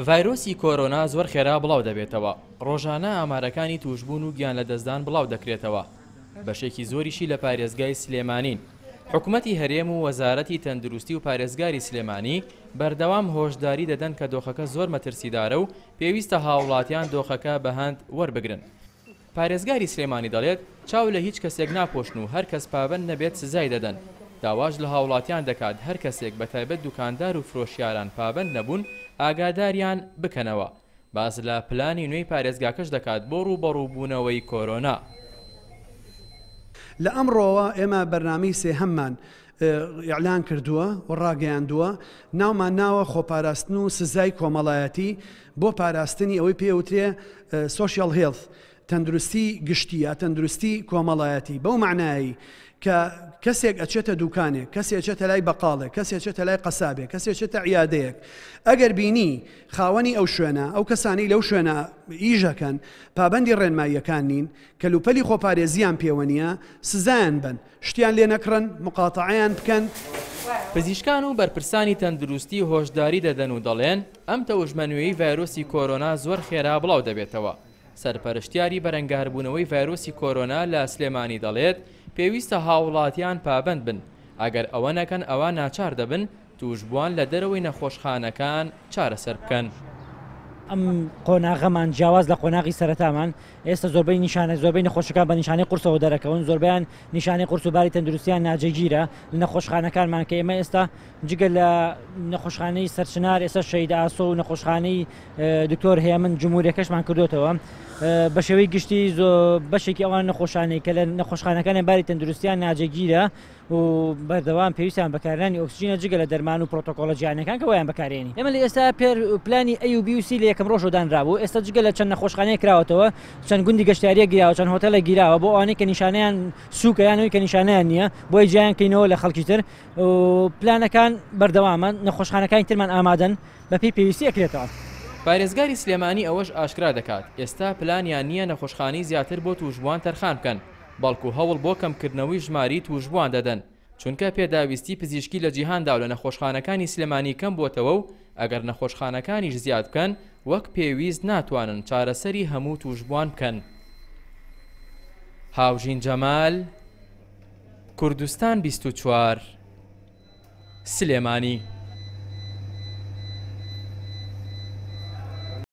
ڤایرۆسی کۆرۆنا زۆر خێرا بڵاو دەبێتەوە ڕۆژانە ئامارەکانی توشببوون و گیان لە دەستدان بڵاو دەکرێتەوە بەشێکی زۆریشی لە پارێزگای سلێمانین حکوومەتی هەرێم و وەزارەتی تەندروستی و پارێزگاری سلێمانی بەردەوام هۆشداری دەدەن کە دۆخەکە زۆر مەترسیدارە و پێویستە هاوڵاتیان دۆخەکە بەهند وەربگرن پارێزگاری سلێمانی دەڵێت چاو لە هیچ کەسێک ناپۆشن و هەر کەس پابند نەبێت سزای دەدەن داواش لە هاوڵاتیان دەکات هەر کەسێک بە تایبەت دوکاندار و فرۆشیاران پابند نەبوون ئاگاداریان بکەنەوە باز لە پلانی نوێی پارێزگاکەش دەکات بۆ ڕووبەڕووبوونەوەی کۆرۆنا لە ئەمڕۆوە ئێمە بەرنامی سێ هەممان. یعلان کردووە و ڕاگەیاندووە ناومان ناوە خۆپاراستن و سزای کۆمەڵایەتی بۆ پاراستنی ئەوەی پێوترێ سوۆشیل هێڵ. تەندروستی گشتی یا تەندروستی کۆمەڵایەتی بەو معنایی کە کەسێک ئەچێتە دوکانێک کەسێکچێتە لای بەقاڵێک کەسێکچێتە لای قەسابێک کەسێکچێتە عیادەیەک ئەگەر بینی خاوەنی ئەو شوێنە ئەو کەسانی لەو شوێنە ئیژەکەن پابندی ڕێنماییەکان نین کەلوپەلی خۆپارێزیان پەیوەنیە سزان بن شتیان لێ نەکڕن مقاتەعیان بکەن پزیشکان و بەرپرسانی تەندروستی هۆشداری دەدەن و دەڵێن ئەم تەوژمەنوێی ڤایرۆسی کۆرۆنا زۆر خێرا بڵاو دەبێتەوە سەرپەرشتیاری بەرەنگاربوونەوەی ڤایرۆسی کۆرۆنا لە سلێمانی دەڵێت پێویستە هاوڵاتیان پابند بن ئەگەر ئەوە نەکەن ئەوە ناچار دەبن توشبووان لە دەرەوەی نەخۆشخانەکان چارەسەر بکەن. ئەم قۆناغەمان جیاواز لە قۆناغی سەرتامان ئێستا زۆربەی نیشانە زۆربەی نەخۆشەکان بە نیشانەی قورسەوە دەرەکەون زۆربیان نیشانەی قرسوباری تەندروستیان ناجێگیرە لە نەخۆشخانەکانمان کە ئێمە ئێستا جگە لە نەخۆشخانەی سەرچنار ئێستا شەیدا ئاسۆ و نەخۆشخانەی دکتۆر هەیە من جمهوریەکەشمان کردوێتەوە بە شێوەی گشتی بەشێکی ئەوان نەخۆشانەی کە لە نەخۆشخانەکانی باری تەندروستیان ناجێگیرە و بەردەوام پێویستان بەکارانی ئۆکسسیینە جگە لە دەرمان و پرۆتۆکۆلە جیانەکان کە ویان بەکارێنی ئەمە لە ئێستا پێر پلانی ئەو بیوسی لە یەکەم ڕۆژدانرابوو ئێستا جگە لە چەند نەخۆشخانەیە کراوەتەوە چەند گوندی گەشتیاریە گیراوە چەند هۆتە لە گیراوە بۆ ئەوانەی کە نیشانیان سوکەیانەوەی کە نیشانیان نییە بۆی جیان کەینەوە لە خەڵکی تر پلانەکان بەردەوامە نەخۆشخانەکانی ترمان ئامادەن بە پێی پێویستی ئەکرێتەوە. پارێزگاری سلێمانی ئەوەش ئاشکرا دەکات ئێستا پلانیان نییە نەخۆشخانی زیاتر بۆ توژبووان تەرخان بکەن بەڵکو هەوڵ بۆ کەمکردنەوەی ژماری توژبوان دەدەن چونکە پێداویستی پزیشکی لە جیهاندا لە نەخۆشخانەکانی سلمانی کەم بۆتەوە و ئەگەر نەخۆشخانەکانیش زیاد بکەن وەک پێویست ناتوانن چارەسەری هەموو توژبوان بکەن. هاوژین جەمال کوردستان 24 سلێمانی